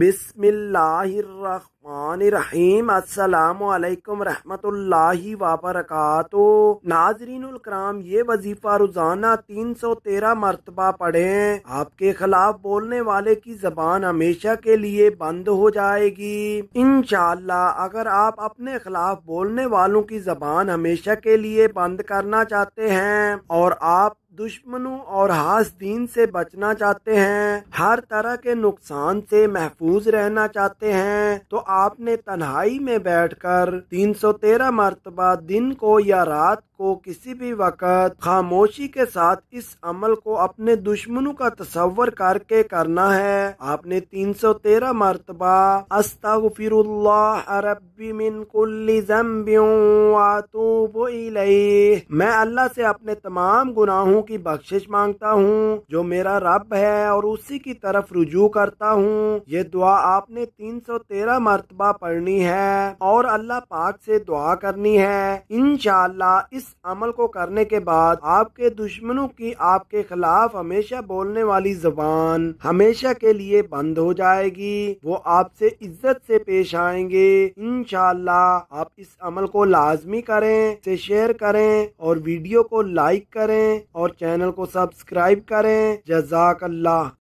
बिस्मिल्लाम अस्सलाम रहमतुल्लाहि व नाजरीन कराम ये वजीफा रोजाना तीन सौ तेरह मरतबा पढ़े आपके खिलाफ बोलने वाले की जबान हमेशा के लिए बंद हो जाएगी इनशाला अगर आप अपने खिलाफ बोलने वालों की जबान हमेशा के लिए बंद करना चाहते हैं और आप दुश्मनों और हास दीन से बचना चाहते हैं हर तरह के नुकसान से महफूज रहना चाहते हैं तो आपने तन्हाई में बैठकर 313 मरतबा दिन को या रात को किसी भी वक़्त खामोशी के साथ इस अमल को अपने दुश्मनों का तस्वर करके करना है आपने तीन सौ तेरह मरतबा अस्तागफिरुल्लाह मिन मैं अल्लाह से अपने तमाम गुनाहों की बख्शिश मांगता हूँ जो मेरा रब है और उसी की तरफ रुजू करता हूँ ये दुआ आपने तीन सौ तेरह मरतबा पढ़नी है और अल्लाह पाक से दुआ करनी है इन इनशाला इस इस अमल को करने के बाद आपके दुश्मनों की आपके खिलाफ हमेशा बोलने वाली जबान हमेशा के लिए बंद हो जाएगी वो आपसे इज्जत से पेश आएंगे इनशाला आप इस अमल को लाजमी करें से शेयर करें और वीडियो को लाइक करें और चैनल को सब्सक्राइब करें जजाक अल्लाह